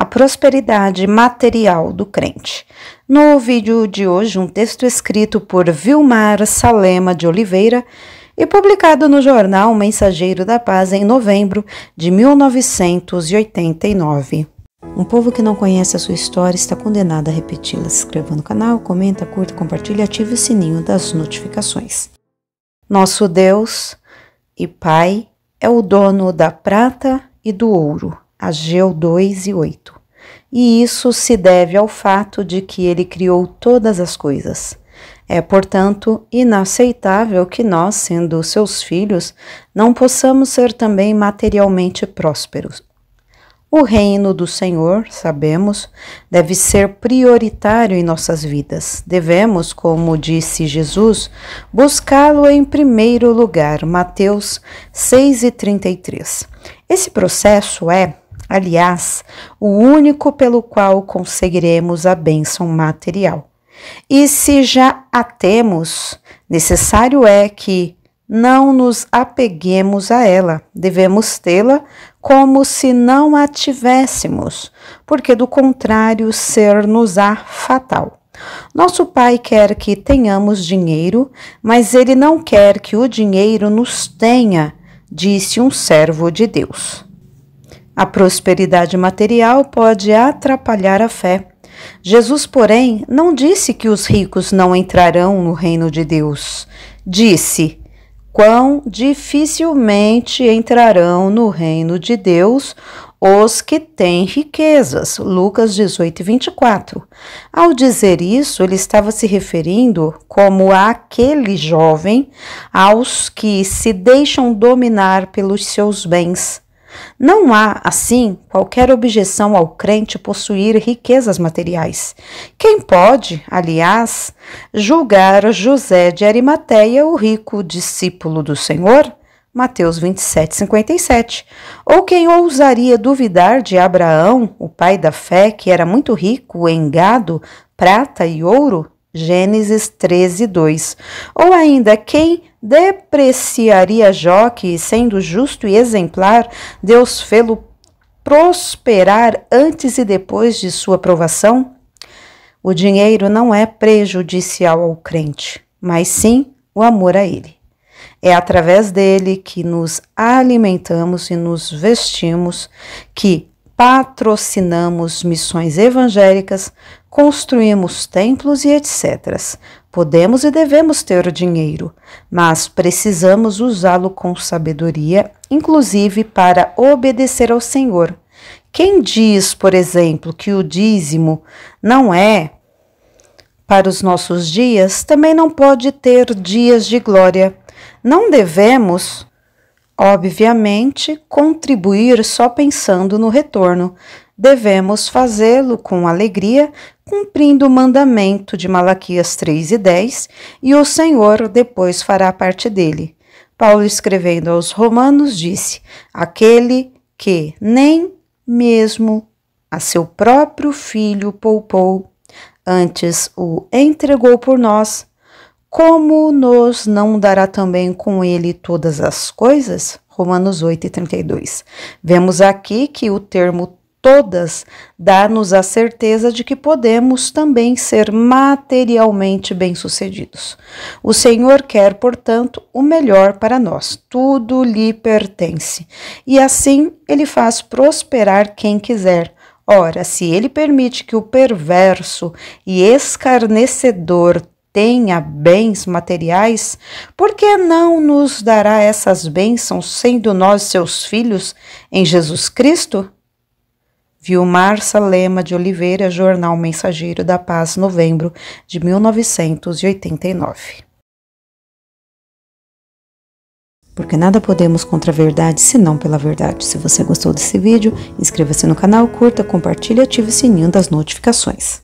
a prosperidade material do crente. No vídeo de hoje, um texto escrito por Vilmar Salema de Oliveira e publicado no jornal Mensageiro da Paz em novembro de 1989. Um povo que não conhece a sua história está condenado a repeti-la. Se inscreva no canal, comenta, curta, compartilha e ative o sininho das notificações. Nosso Deus e Pai é o dono da prata e do ouro Ageu 2 e 8. E isso se deve ao fato de que ele criou todas as coisas. É, portanto, inaceitável que nós, sendo seus filhos, não possamos ser também materialmente prósperos. O reino do Senhor, sabemos, deve ser prioritário em nossas vidas. Devemos, como disse Jesus, buscá-lo em primeiro lugar. Mateus 6,33. Esse processo é, aliás, o único pelo qual conseguiremos a bênção material. E se já a temos, necessário é que não nos apeguemos a ela, devemos tê-la como se não a tivéssemos, porque do contrário ser-nos-á fatal. Nosso Pai quer que tenhamos dinheiro, mas Ele não quer que o dinheiro nos tenha, disse um servo de Deus. A prosperidade material pode atrapalhar a fé. Jesus, porém, não disse que os ricos não entrarão no reino de Deus. Disse: Quão dificilmente entrarão no reino de Deus os que têm riquezas. Lucas 18, 24. Ao dizer isso, ele estava se referindo, como aquele jovem, aos que se deixam dominar pelos seus bens não há, assim, qualquer objeção ao crente possuir riquezas materiais. Quem pode, aliás, julgar José de Arimateia, o rico discípulo do Senhor? Mateus 27, 57. Ou quem ousaria duvidar de Abraão, o pai da fé, que era muito rico em gado, prata e ouro? Gênesis 13, 2. Ou ainda, quem depreciaria Jó, que, sendo justo e exemplar, Deus fê-lo prosperar antes e depois de sua provação? O dinheiro não é prejudicial ao crente, mas sim o amor a ele. É através dele que nos alimentamos e nos vestimos, que patrocinamos missões evangélicas, construímos templos e etc. Podemos e devemos ter dinheiro, mas precisamos usá-lo com sabedoria, inclusive para obedecer ao Senhor. Quem diz, por exemplo, que o dízimo não é para os nossos dias, também não pode ter dias de glória. Não devemos obviamente, contribuir só pensando no retorno. Devemos fazê-lo com alegria, cumprindo o mandamento de Malaquias 3 e 10, e o Senhor depois fará parte dele. Paulo, escrevendo aos Romanos, disse: Aquele que nem mesmo a seu próprio filho poupou, antes o entregou por nós como nos não dará também com ele todas as coisas? Romanos 8:32. e Vemos aqui que o termo todas dá-nos a certeza de que podemos também ser materialmente bem-sucedidos. O Senhor quer, portanto, o melhor para nós. Tudo lhe pertence. E assim ele faz prosperar quem quiser. Ora, se ele permite que o perverso e escarnecedor tenha bens materiais, por que não nos dará essas bênçãos, sendo nós seus filhos em Jesus Cristo? Viu Marça Lema de Oliveira, Jornal Mensageiro da Paz, novembro de 1989. Porque nada podemos contra a verdade senão pela verdade. Se você gostou desse vídeo, inscreva-se no canal, curta, compartilhe e ative o sininho das notificações.